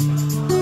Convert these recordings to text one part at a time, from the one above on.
Thank you.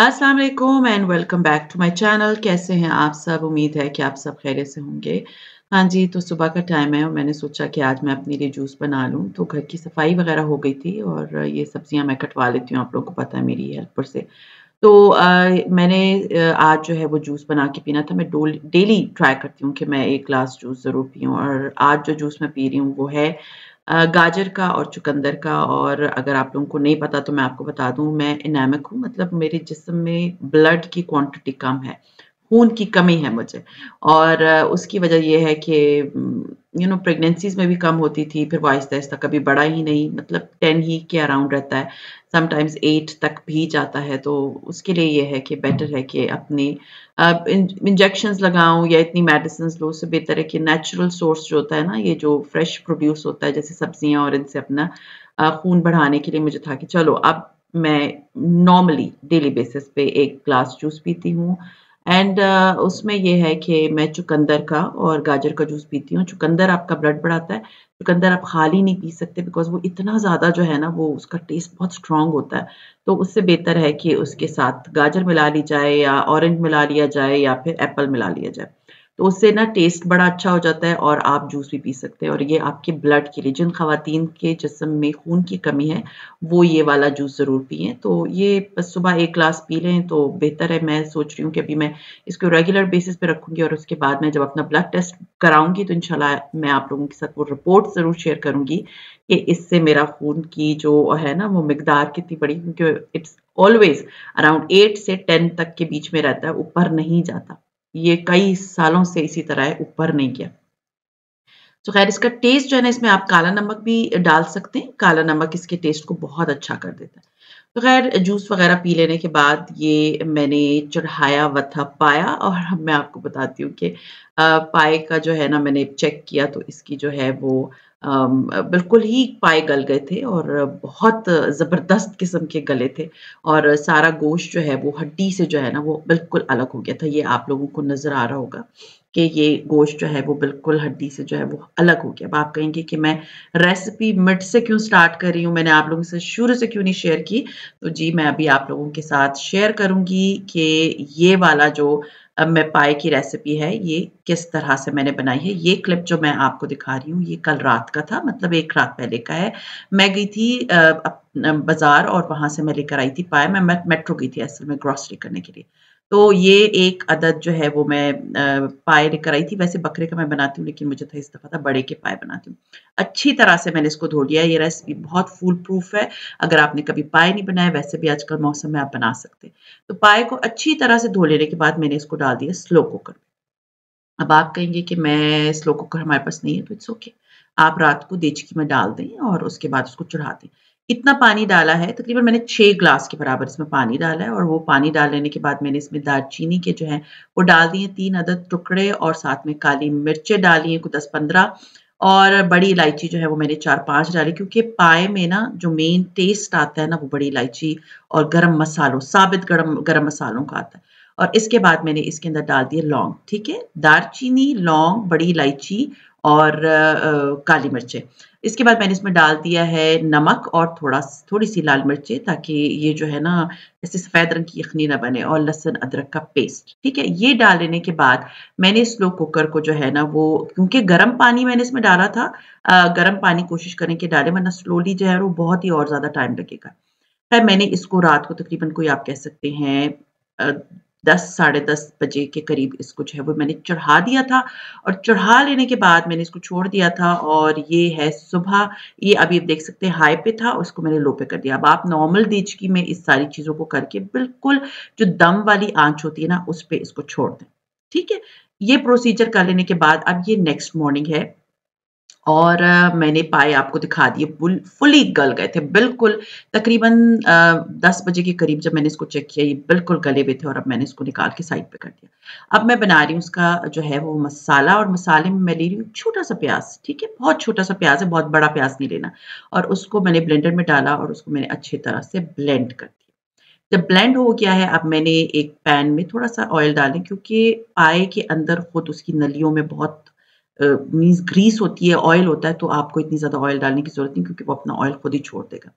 अस्सलाम वालेकुम and welcome back to my channel कैसे हैं आप सब उम्मीद है कि आप सब खैर से होंगे हाँ जी तो सुबह का टाइम है और मैंने सोचा कि आज मैं अपने लिए जूस बना लूँ तो घर की सफाई वगैरह हो गई थी और ये सब्जियाँ मैं कटवा लेती हूँ आप लोगों को पता है मेरी हेल्पर से तो आ, मैंने आज जो है वो जूस बना के पीना था मैं डेली ट्राई करती हूँ कि मैं एक ग्लास जूस ज़रूर पीऊँ और आज जो जूस मैं पी रही हूँ वो है गाजर का और चुकंदर का और अगर आप लोगों को नहीं पता तो मैं आपको बता दूं मैं इनामिक हूँ मतलब मेरे जिसम में ब्लड की क्वांटिटी कम है खून की कमी है मुझे और उसकी वजह यह है कि यू नो प्रेगनेंसीज में भी कम होती थी फिर वो आहिस्ता आहिस्ता कभी बड़ा ही नहीं मतलब टेन ही के अराउंड रहता है समटाइम्स एट तक भी जाता है तो उसके लिए यह है कि बेटर है कि अपने इंजेक्शंस uh, लगाऊं या इतनी मेडिसिन लो उससे बेहतर है कि नेचुरल सोर्स जो होता है ना ये जो फ्रेश प्रोड्यूस होता है जैसे सब्जियां और इनसे अपना खून बढ़ाने के लिए मुझे था कि चलो अब मैं नॉर्मली डेली बेसिस पे एक ग्लास जूस पीती हूँ एंड uh, उसमें यह है कि मैं चुकंदर का और गाजर का जूस पीती हूँ चुकंदर आपका ब्लड बढ़ाता है चुकंदर आप खाली नहीं पी सकते बिकॉज वो इतना ज़्यादा जो है ना वो उसका टेस्ट बहुत स्ट्रांग होता है तो उससे बेहतर है कि उसके साथ गाजर मिला ली जाए या ऑरेंज मिला लिया जाए या फिर एप्पल मिला लिया जाए तो उससे ना टेस्ट बड़ा अच्छा हो जाता है और आप जूस भी पी सकते हैं और ये आपके ब्लड के लिए जिन खातन के जिसम में खून की कमी है वो ये वाला जूस ज़रूर पिए तो ये बस सुबह एक ग्लास पी लें तो बेहतर है मैं सोच रही हूँ कि अभी मैं इसको रेगुलर बेसिस पे रखूँगी और उसके बाद मैं जब अपना ब्लड टेस्ट कराऊँगी तो इनशाला मैं आप लोगों के साथ वो रिपोर्ट ज़रूर शेयर करूँगी कि इससे मेरा खून की जो है ना वो मकदार कितनी बड़ी क्योंकि इट्स ऑलवेज अराउंड एट से टेन तक के बीच में रहता है ऊपर नहीं जाता ये कई सालों से इसी तरह ऊपर नहीं गया तो खैर इसका टेस्ट जो है ना इसमें आप काला नमक भी डाल सकते हैं काला नमक इसके टेस्ट को बहुत अच्छा कर देता है तो खैर जूस वगैरह पी लेने के बाद ये मैंने चढ़ाया हुआ पाया और मैं आपको बताती हूँ कि पाए का जो है ना मैंने चेक किया तो इसकी जो है वो बिल्कुल ही पाए गल गए थे और बहुत ज़बरदस्त किस्म के गले थे और सारा गोश्त जो है वो हड्डी से जो है ना वो बिल्कुल अलग हो गया था ये आप लोगों को नज़र आ रहा होगा कि ये गोश्त जो है वो बिल्कुल हड्डी से जो है वो अलग हो गया अब आप कहेंगे कि मैं रेसिपी मिट से क्यों स्टार्ट कर रही हूँ मैंने आप लोगों से शुरू से क्यों नहीं शेयर की तो जी मैं अभी आप लोगों के साथ शेयर करूँगी कि ये वाला जो अब मैं पाए की रेसिपी है ये किस तरह से मैंने बनाई है ये क्लिप जो मैं आपको दिखा रही हूँ ये कल रात का था मतलब एक रात पहले का है मैं गई थी बाज़ार और वहां से मैं लेकर आई थी पाए मैं मेट्रो गई थी असल में ग्रॉसरी करने के लिए तो ये एक अदद जो है वो मैं पाए लेकर आई थी वैसे बकरे का मैं बनाती हूँ लेकिन मुझे था इस दफ़ा था बड़े के पाए बनाती हूँ अच्छी तरह से मैंने इसको धो लिया ये रेसिपी बहुत फूल प्रूफ है अगर आपने कभी पाए नहीं बनाए वैसे भी आजकल मौसम में आप बना सकते तो पाए को अच्छी तरह से धो लेने के बाद मैंने इसको डाल दिया स्लो कुकर में अब आप कहेंगे कि मैं स्लो कुकर हमारे पास नहीं है तो इट्स ओके आप रात को देचकी में डाल दें और उसके बाद उसको चढ़ा दें इतना पानी डाला है तकरीबन मैंने छः ग्लास के बराबर इसमें पानी डाला है और वो पानी डाल लेने के बाद मैंने इसमें दालचीनी के जो है वो डाल दिए तीन अदद टुकड़े और साथ में काली मिर्चें डाली हैं कुछ दस पंद्रह और बड़ी इलायची जो है वो मैंने चार पांच डाली क्योंकि पाए में ना जो मेन टेस्ट आता है ना वो बड़ी इलायची और गर्म मसालों साबित गर्म गर्म मसालों का आता है और इसके बाद मैंने इसके अंदर डाल दिया लौंग ठीक है दारचीनी लौंग बड़ी इलायची और आ, काली मिर्चें इसके बाद मैंने इसमें डाल दिया है नमक और थोड़ा थोड़ी सी लाल मिर्चें ताकि ये जो है ना ऐसे सफ़ेद रंग की यखनी ना बने और लहसुन अदरक का पेस्ट ठीक है ये डाल लेने के बाद मैंने स्लो कुकर को जो है ना वो क्योंकि गर्म पानी मैंने इसमें डाला था गर्म पानी कोशिश करें कि डालें वरना स्लोली जो है वो बहुत ही और ज़्यादा टाइम लगेगा खैर मैंने इसको रात को तकरीबन कोई आप कह सकते हैं दस साढ़े दस बजे के करीब इसको जो है वो मैंने चढ़ा दिया था और चढ़ा लेने के बाद मैंने इसको छोड़ दिया था और ये है सुबह ये अभी आप देख सकते हैं हाई पे था और इसको मैंने लो पे कर दिया अब आप नॉर्मल की मैं इस सारी चीज़ों को करके बिल्कुल जो दम वाली आंच होती है ना उस पर इसको छोड़ दें ठीक है ये प्रोसीजर कर लेने के बाद अब ये नेक्स्ट मॉर्निंग है और मैंने पाए आपको दिखा दिए फुली गल गए थे बिल्कुल तकरीबन दस बजे के करीब जब मैंने इसको चेक किया ये बिल्कुल गले हुए थे और अब मैंने इसको निकाल के साइड पे कर दिया अब मैं बना रही हूँ उसका जो है वो मसाला और मसाले में मैं ले रही हूँ छोटा सा प्याज ठीक है बहुत छोटा सा प्याज है बहुत बड़ा प्याज नहीं लेना और उसको मैंने ब्लेंडर में डाला और उसको मैंने अच्छी तरह से ब्लेंड कर दिया जब ब्लेंड हो गया है अब मैंने एक पैन में थोड़ा सा ऑयल डालें क्योंकि पाए के अंदर खुद उसकी नलियों में बहुत मीन्स ग्रीस होती है ऑयल होता है तो आपको इतनी ज़्यादा ऑयल डालने की ज़रूरत नहीं क्योंकि वो अपना ऑयल खुद ही छोड़ देगा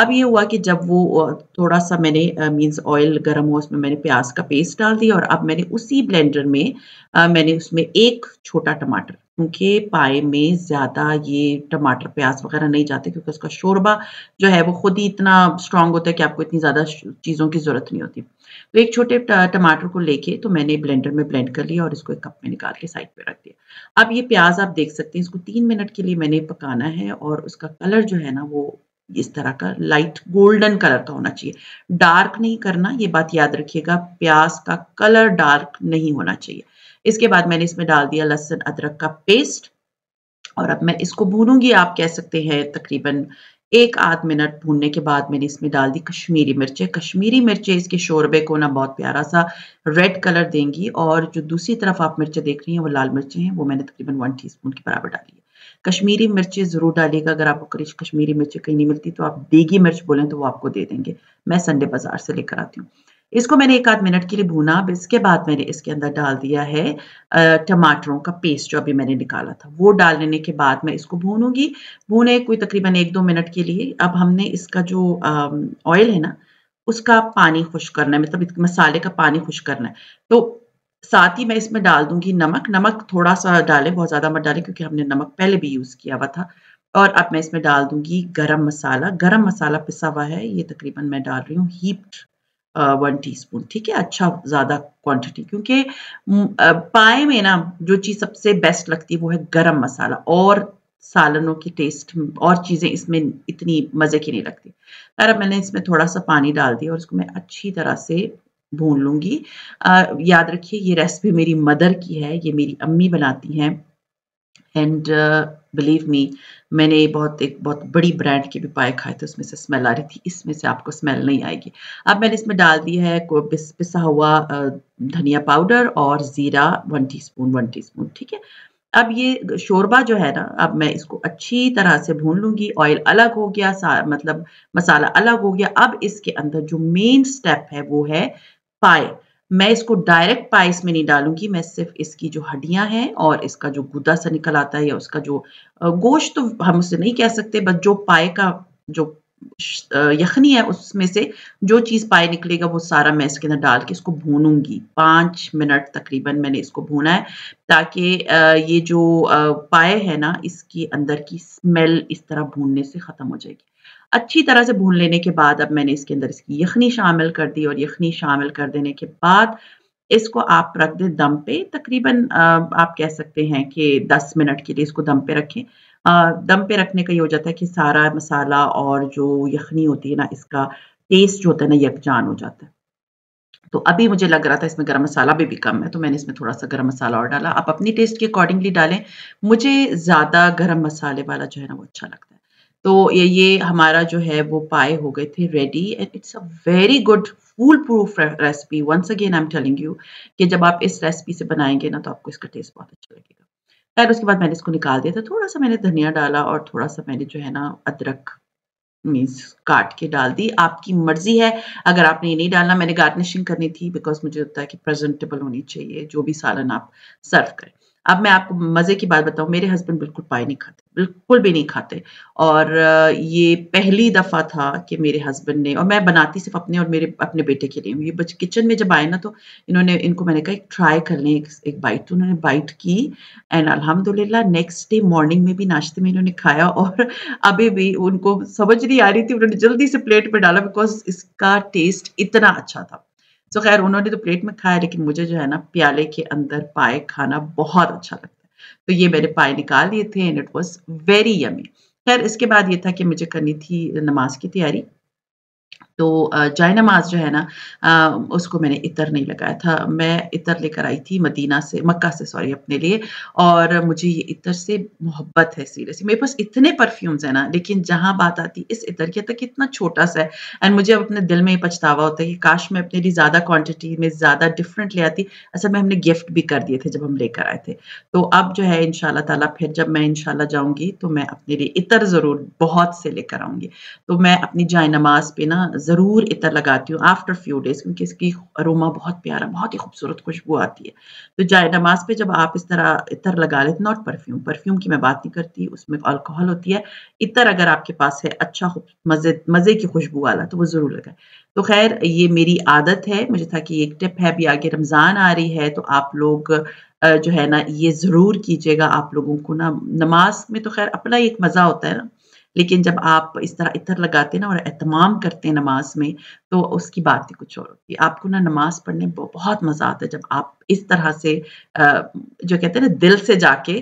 अब ये हुआ कि जब वो थोड़ा सा मैंने मीन्स ऑयल गर्म हो उसमें मैंने प्याज का पेस्ट डाल दिया और अब मैंने उसी ब्लेंडर में आ, मैंने उसमें एक छोटा टमाटर क्योंकि पाए में ज़्यादा ये टमाटर प्याज वगैरह नहीं जाते क्योंकि उसका शोरबा जो है वो खुद ही इतना स्ट्रांग होता है कि आपको इतनी ज़्यादा चीज़ों की ज़रूरत नहीं होती तो एक छोटे टमाटर को लेके तो मैंने ब्लेंडर में ब्लेंड कर लिया और इसको एक कप में निकाल के साइड पे रख दिया अब ये प्याज आप देख सकते हैं इसको तीन मिनट के लिए मैंने पकाना है और उसका कलर जो है ना वो इस तरह का लाइट गोल्डन कलर का होना चाहिए डार्क नहीं करना ये बात याद रखिएगा प्याज का कलर डार्क नहीं होना चाहिए इसके बाद मैंने इसमें डाल दिया लहसुन अदरक का पेस्ट और अब मैं इसको भूनूंगी आप कह सकते हैं तकरीबन एक आध मिनट भूनने के बाद मैंने इसमें डाल दी कश्मीरी मिर्चें कश्मीरी मिर्चें इसके शोरबे को ना बहुत प्यारा सा रेड कलर देंगी और जो दूसरी तरफ आप मिर्चें देख रही हैं वो लाल मिर्चें हैं वो मैंने तकरीबन वन टीस्पून के बराबर डाली है कश्मीरी मिर्ची ज़रूर डालिएगा अगर आपको कश्मीरी मिर्च कहीं नहीं मिलती तो आप देगी मिर्च बोलें तो वो आपको दे देंगे मैं संडे बाज़ार से लेकर आती हूँ इसको मैंने एक आध मिनट के लिए भूना अब इसके बाद मैंने इसके अंदर डाल दिया है टमाटरों का पेस्ट जो अभी मैंने निकाला था वो डाल लेने के बाद मैं इसको भूनूंगी भूने कोई तकरीबन एक दो मिनट के लिए अब हमने इसका जो ऑयल है ना उसका पानी खुश करना है मतलब मसाले का पानी खुश करना है तो साथ ही मैं इसमें डाल दूंगी नमक नमक थोड़ा सा डालें बहुत ज़्यादा मत डालें क्योंकि हमने नमक पहले भी यूज़ किया हुआ था और अब मैं इसमें डाल दूंगी गरम मसाला गरम मसाला पिसा हुआ है ये तकरीबन मैं डाल रही हूँ हीप्ड वन टीस्पून ठीक है अच्छा ज़्यादा क्वांटिटी क्योंकि पाए में ना जो चीज़ सबसे बेस्ट लगती है वो है गरम मसाला और सालनों की टेस्ट और चीज़ें इसमें इतनी मज़े की नहीं लगती अरे अब मैंने इसमें थोड़ा सा पानी डाल दिया और इसको मैं अच्छी तरह से भून लूंगी आ, याद रखिए ये रेसिपी मेरी मदर की है ये मेरी अम्मी बनाती हैं एंड बिलीव मी मैंने बहुत एक बहुत बड़ी ब्रांड के भी पाए खाए थे उसमें से स्मेल आ रही थी इसमें से आपको स्मेल नहीं आएगी अब मैंने इसमें डाल दिया है पिसा हुआ धनिया पाउडर और ज़ीरा वन टीस्पून वन टीस्पून ठीक है अब ये शोरबा जो है ना अब मैं इसको अच्छी तरह से भून लूँगी ऑयल अलग हो गया मतलब मसाला अलग हो गया अब इसके अंदर जो मेन स्टेप है वो है पाए मैं इसको डायरेक्ट पाइस इसमें नहीं डालूंगी मैं सिर्फ इसकी जो हड्डियां हैं और इसका जो गुदा सा निकल आता है या उसका जो गोश्त तो हम उसे नहीं कह सकते बट जो पाए का जो यखनी है उसमें से जो चीज़ पाए निकलेगा वो सारा मैं इसके अंदर डाल के इसको भूनूंगी पांच मिनट तकरीबन मैंने इसको भूना है ताकि ये जो पाए है ना इसके अंदर की स्मेल इस तरह भूनने से ख़त्म हो जाएगी अच्छी तरह से भून लेने के बाद अब मैंने इसके अंदर इसकी यखनी शामिल कर दी और यखनी शामिल कर देने के बाद इसको आप रख दें दम पे तकरीबन आप कह सकते हैं कि 10 मिनट के लिए इसको दम पे रखें दम पे रखने का ये हो जाता है कि सारा मसाला और जो यखनी होती है ना इसका टेस्ट जो होता है ना यकजान हो जाता है तो अभी मुझे लग रहा था इसमें गरम मसाला भी, भी कम है तो मैंने इसमें थोड़ा सा गरम मसाला और डाला आप अपनी टेस्ट के अकॉर्डिंगली डालें मुझे ज़्यादा गरम मसाले वाला जो है ना वो अच्छा लगता है तो ये ये हमारा जो है वो पाए हो गए थे ready and it's a very good foolproof recipe once again I am telling you कि जब आप इस रेसिपी से बनाएंगे ना तो आपको इसका टेस्ट बहुत अच्छा लगेगा खैर उसके बाद मैंने इसको निकाल दिया था थोड़ा सा मैंने धनिया डाला और थोड़ा सा मैंने जो है ना अदरक मीन्स काट के डाल दी आपकी मर्जी है अगर आपने ये नहीं डालना मैंने गार्निशिंग करनी थी बिकॉज मुझे लगता है कि प्रेजेंटेबल होनी चाहिए जो भी सालन आप सर्व करें अब मैं आपको मज़े की बात बताऊं मेरे हस्बैंड बिल्कुल पाए नहीं खाते बिल्कुल भी नहीं खाते और ये पहली दफ़ा था कि मेरे हस्बैंड ने और मैं बनाती सिर्फ अपने और मेरे अपने बेटे के लिए ये बच किचन में जब आए ना तो इन्होंने इनको मैंने कहा एक ट्राई कर लें एक, एक बाइट तो उन्होंने बाइट की एंड अलहमदुल्ला नेक्स्ट डे मॉर्निंग में भी नाश्ते में इन्होंने खाया और अभी भी उनको समझ नहीं आ रही थी उन्होंने जल्दी से प्लेट में डाला बिकॉज इसका टेस्ट इतना अच्छा था तो खैर उन्होंने तो प्लेट में खाया लेकिन मुझे जो है ना प्याले के अंदर पाए खाना बहुत अच्छा लगता है तो ये मैंने पाए निकाल लिए थे and it was very yummy खैर इसके बाद ये था कि मुझे करनी थी नमाज की तैयारी तो जाय नमाज जो है ना उसको मैंने इतर नहीं लगाया था मैं इतर लेकर आई थी मदीना से मक्का से सॉरी अपने लिए और मुझे ये इतर से मोहब्बत है सीरियसली मेरे पास इतने परफ्यूम्स हैं ना लेकिन जहाँ बात आती इस इतर की तक इतना छोटा सा है एंड मुझे अब अपने दिल में पछतावा होता है कि काश मैं अपने लिए ज़्यादा क्वान्टिटी में ज़्यादा डिफरेंट ले आती असल अच्छा, में हमने गिफ्ट भी कर दिए थे जब हम लेकर आए थे तो अब जो है इन ताला फिर जब मैं इन जाऊँगी तो मैं अपने लिए इतर ज़रूर बहुत से लेकर आऊँगी तो मैं अपनी जाय नमाज पर ना ज़रूर इतर लगाती हूँ आफ्टर फ्यू डेज क्योंकि इसकी अरोमा बहुत प्यारा बहुत ही खूबसूरत खुशबू आती है तो जाए नमाज पे जब आप इस तरह इतर लगा लेते नॉट परफ्यूम परफ्यूम की मैं बात नहीं करती उसमें अल्कोहल होती है इतर अगर आपके पास है अच्छा मज़े मज़े की खुशबू वाला तो वो ज़रूर लगाए तो खैर ये मेरी आदत है मुझे था कि एक टिप है भी आगे रमज़ान आ रही है तो आप लोग जो है ना ये ज़रूर कीजिएगा आप लोगों को ना नमाज में तो खैर अपना एक मज़ा होता है ना लेकिन जब आप इस तरह इतर लगाते हैं ना और एहतमाम करते हैं नमाज में तो उसकी बात ही कुछ और होती है आपको ना नमाज पढ़ने में बहुत मज़ा आता है जब आप इस तरह से जो कहते हैं ना दिल से जाके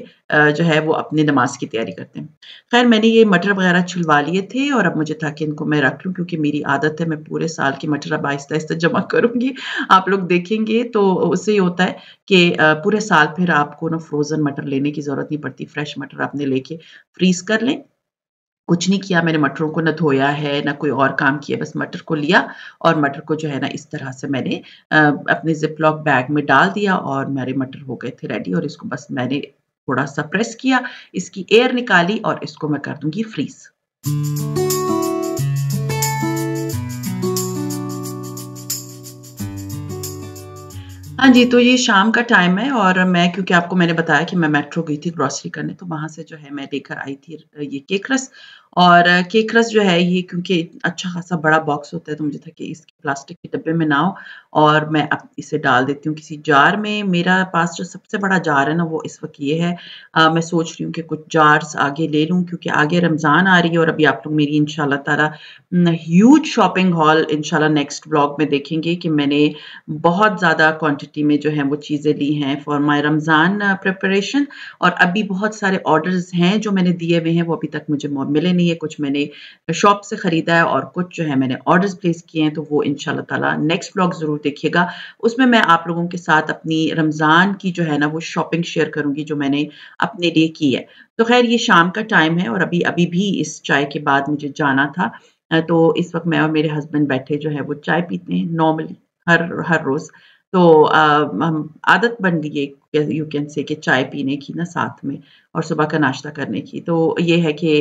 जो है वो अपनी नमाज की तैयारी करते हैं खैर मैंने ये मटर वगैरह छुलवा लिए थे और अब मुझे था कि इनको मैं रख लूँ क्योंकि मेरी आदत है मैं पूरे साल की मटर अब आहिस्ता आहिस्ता जमा करूँगी आप लोग देखेंगे तो उससे ये होता है कि पूरे साल फिर आपको ना फ्रोज़न मटर लेने की ज़रूरत नहीं पड़ती फ्रेश मटर आपने लेके फ्रीज़ कर लें कुछ नहीं किया मैंने मटरों को ना धोया है ना कोई और काम किया बस मटर को लिया और मटर को जो है ना इस तरह से मैंने अपने जिप लॉक बैग में डाल दिया और मेरे मटर हो गए थे रेडी और इसको बस मैंने थोड़ा सा प्रेस किया इसकी एयर निकाली और इसको मैं कर दूंगी फ्रीज हाँ जी, तो ये शाम का टाइम है और मैं क्योंकि आपको मैंने बताया कि मैं मेट्रो गई थी ग्रॉसरी करने, तो वहां से जो है मैं लेकर आई थी ये केक रस और केक रस जो है ये क्योंकि अच्छा खासा बड़ा बॉक्स होता है तो मुझे था कि इसके प्लास्टिक के डब्बे में ना हो और मैं अब इसे डाल देती हूँ किसी जार में मेरा पास जो सबसे बड़ा जार है ना वो इस वक्त ये है आ, मैं सोच रही हूँ कि कुछ जार्स आगे ले लूँ क्योंकि आगे रमज़ान आ रही है और अभी आप लोग मेरी इन तारा huge shopping haul in next blog में देखेंगे कि मैंने बहुत ज़्यादा क्वान्टिटी में जो है वो चीज़ें ली हैं फॉर माई रमज़ान प्रिपरेशन और अभी बहुत सारे ऑर्डर्स हैं जो मैंने दिए हुए हैं वो अभी तक मुझे मिले नहीं है कुछ मैंने शॉप से ख़रीदा है और कुछ जो है मैंने ऑर्डर्स प्लेस किए हैं तो वो इन ताला नेक्स्ट ब्लॉग ज़रूर देखिएगा उसमें मैं आप लोगों के साथ अपनी रमज़ान की जो है ना वो शॉपिंग शेयर करूँगी जो मैंने अपने लिए की है तो खैर ये शाम का टाइम है और अभी अभी भी इस चाय के बाद मुझे जाना था तो इस वक्त मैं और मेरे हस्बैंड बैठे जो है वो चाय पीते हैं नॉर्मली हर हर रोज़ तो हम आदत बन गई है यू कैन से कि चाय पीने की ना साथ में और सुबह का नाश्ता करने की तो ये है कि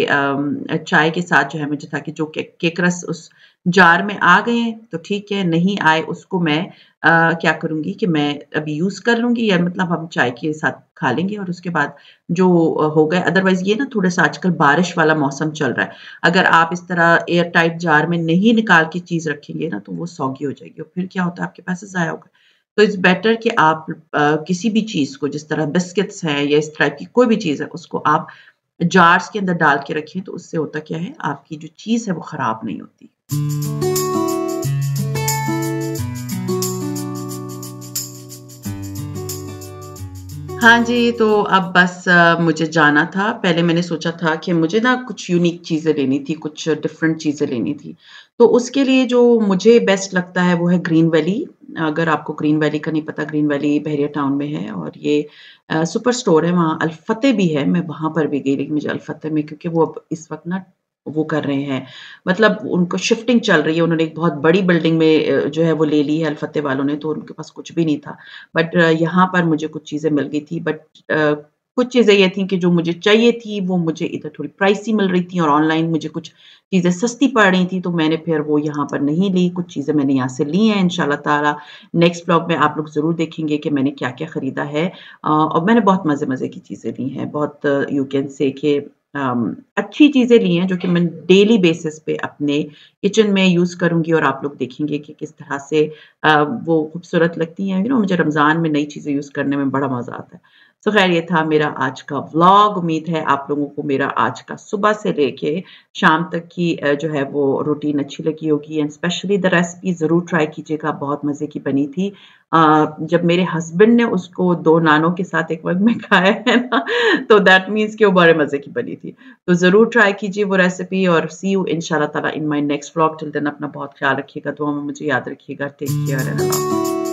चाय के साथ जो है मुझे था कि जो के, केकरस उस जार में आ गए तो ठीक है नहीं आए उसको मैं आ, क्या करूँगी कि मैं अभी यूज़ कर लूँगी या मतलब हम चाय के साथ खा लेंगे और उसके बाद जो हो गए अदरवाइज ये ना थोड़ा सा आजकल बारिश वाला मौसम चल रहा है अगर आप इस तरह एयर टाइट जार में नहीं निकाल के चीज़ रखेंगे ना तो वो सौगी हो जाएगी और फिर क्या होता है आपके पास ज़ाया होगा तो इट्स बेटर कि आप आ, किसी भी चीज़ को जिस तरह बिस्किट्स हैं या इस तरह की कोई भी चीज़ है उसको आप जार्स के अंदर डाल के रखें तो उससे होता क्या है आपकी जो चीज़ है वो ख़राब नहीं होती हाँ जी तो अब बस मुझे जाना था पहले मैंने सोचा था कि मुझे ना कुछ यूनिक चीज़ें लेनी थी कुछ डिफरेंट चीज़ें लेनी थी तो उसके लिए जो मुझे बेस्ट लगता है वो है ग्रीन वैली अगर आपको ग्रीन वैली का नहीं पता ग्रीन वैली बहरिया टाउन में है और ये आ, सुपर स्टोर है वहाँ अलफते भी है मैं वहाँ पर भी गई लेकिन मुझे अलफते में क्योंकि वो अब इस वक्त ना वो कर रहे हैं मतलब उनको शिफ्टिंग चल रही है उन्होंने एक बहुत बड़ी बिल्डिंग में जो है वो ले ली है अलफते वालों ने तो उनके पास कुछ भी नहीं था बट यहाँ पर मुझे कुछ चीज़ें मिल गई थी बट कुछ चीज़ें ये थी कि जो मुझे चाहिए थी वो मुझे इधर थोड़ी प्राइसी मिल रही थी और ऑनलाइन मुझे कुछ चीज़ें सस्ती पड़ रही थी तो मैंने फिर वो यहाँ पर नहीं ली कुछ चीज़ें मैंने यहाँ से ली हैं इन ताला नेक्स्ट ब्लॉग में आप लोग ज़रूर देखेंगे कि मैंने क्या क्या ख़रीदा है और मैंने बहुत मज़े मज़े की चीज़ें ली हैं बहुत यू कैन से कि अच्छी चीज़ें ली हैं जो कि मैं डेली बेसिस पे अपने किचन में यूज़ करूँगी और आप लोग देखेंगे कि किस तरह से वो खूबसूरत लगती हैं यू नो मुझे रमज़ान में नई चीज़ें यूज़ करने में बड़ा मज़ा आता है तो खैर ये था मेरा आज का व्लॉग उम्मीद है आप लोगों को मेरा आज का सुबह से लेके शाम तक की जो है वो रूटीन अच्छी लगी होगी एंड स्पेशली द रेसिपी ज़रूर ट्राई कीजिएगा बहुत मज़े की बनी थी जब मेरे हस्बैंड ने उसको दो नानों के साथ एक वक्त में खाया है ना तो दैट मीन्स कि वो बड़े मज़े की बनी थी तो ज़रूर ट्राई कीजिए वो रेसिपी और सी यू इन शाला in my next vlog till then अपना बहुत ख्याल रखिएगा दुआ में मुझे याद रखिएगा टेक केयर एंड